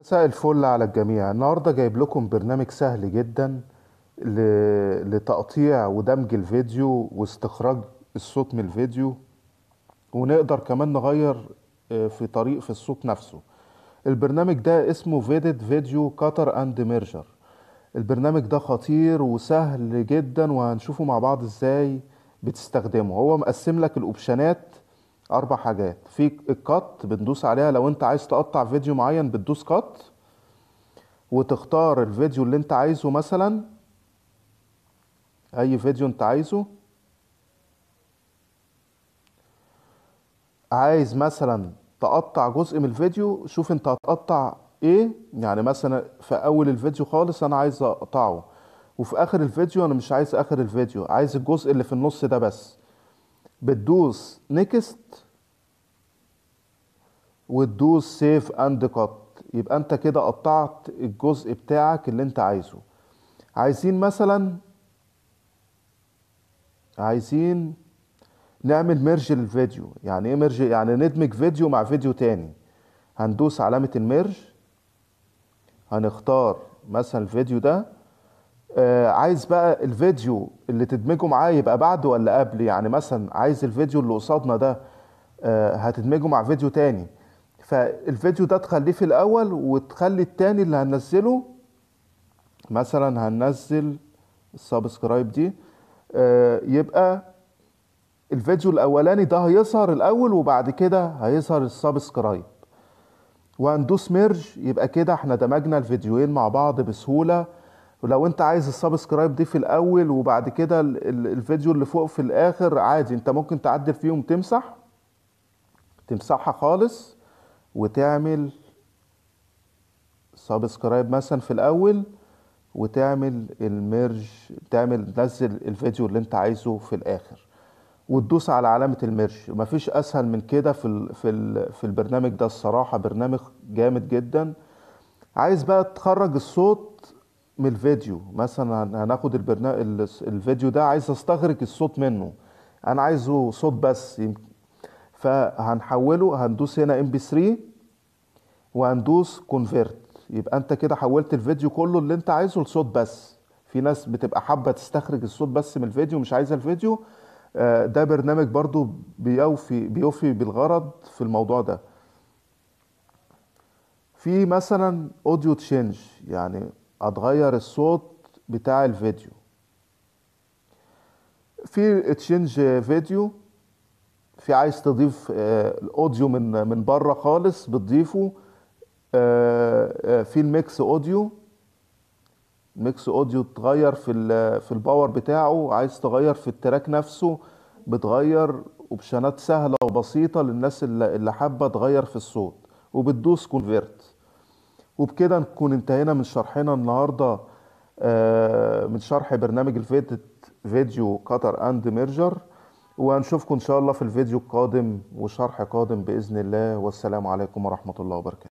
مساء الفل على الجميع النهارده جايب لكم برنامج سهل جدا لتقطيع ودمج الفيديو واستخراج الصوت من الفيديو ونقدر كمان نغير آه، في طريق في الصوت نفسه البرنامج ده اسمه فيديت فيديو كاتر اند ميرجر البرنامج ده خطير وسهل جدا وهنشوفه مع بعض ازاي بتستخدمه هو مقسم لك الاوبشنات اربع حاجات في الكات بندوس عليها لو انت عايز تقطع فيديو معين بتدوس كات وتختار الفيديو اللي انت عايزه مثلا اي فيديو انت عايزه عايز مثلا تقطع جزء من الفيديو شوف انت هتقطع ايه يعني مثلا في اول الفيديو خالص انا عايز اقطعه وفي اخر الفيديو انا مش عايز اخر الفيديو عايز الجزء اللي في النص ده بس بتدوس نيكست وتدوس سيف اند كات يبقى انت كده قطعت الجزء بتاعك اللي انت عايزه عايزين مثلا عايزين نعمل ميرج للفيديو يعني ايه ميرج يعني ندمج فيديو مع فيديو تاني هندوس علامة الميرج هنختار مثلا الفيديو ده آه عايز بقى الفيديو اللي تدمجه معاه يبقى بعد ولا قبل يعني مثلا عايز الفيديو اللي قصادنا ده آه هتدمجه مع فيديو تاني فالفيديو ده تخليه في الاول وتخلي التاني اللي هننزله مثلا هننزل السبسكرايب دي آه يبقى الفيديو الاولاني ده هيظهر الاول وبعد كده هيظهر السبسكرايب وهندوس ميرج يبقى كده احنا دمجنا الفيديوين مع بعض بسهوله ولو انت عايز السبسكرايب دي في الاول وبعد كده الفيديو اللي فوق في الاخر عادي انت ممكن تعدل فيهم تمسح تمسحها خالص وتعمل سبسكرايب مثلا في الاول وتعمل الميرج تعمل تنزل الفيديو اللي انت عايزه في الاخر وتدوس على علامه الميرج مفيش اسهل من كده في الـ في الـ في البرنامج ده الصراحه برنامج جامد جدا عايز بقى تخرج الصوت من الفيديو مثلا هناخد البرنامج الفيديو ده عايز استخرج الصوت منه انا عايزه صوت بس فهنحوله هندوس هنا ام بي 3 وهندوس كونفرت يبقى انت كده حولت الفيديو كله اللي انت عايزه لصوت بس في ناس بتبقى حابه تستخرج الصوت بس من الفيديو مش عايزه الفيديو آه، ده برنامج برضو بيوفي بيوفي بالغرض في الموضوع ده في مثلا اوديو تشينج يعني هتغير الصوت بتاع الفيديو في تشينج فيديو في عايز تضيف آه، الاوديو من من بره خالص بتضيفه آه، آه، في الميكس اوديو الميكس اوديو اتغير في في الباور بتاعه عايز تغير في التراك نفسه بتغير اوبشنات سهله وبسيطه للناس اللي حابه تغير في الصوت وبتدوس كونفرت وبكده نكون انتهينا من شرحنا النهارده آه، من شرح برنامج الفيديو فيديو قطر اند ميرجر وهنشوفكم ان شاء الله في الفيديو القادم وشرح قادم باذن الله والسلام عليكم ورحمه الله وبركاته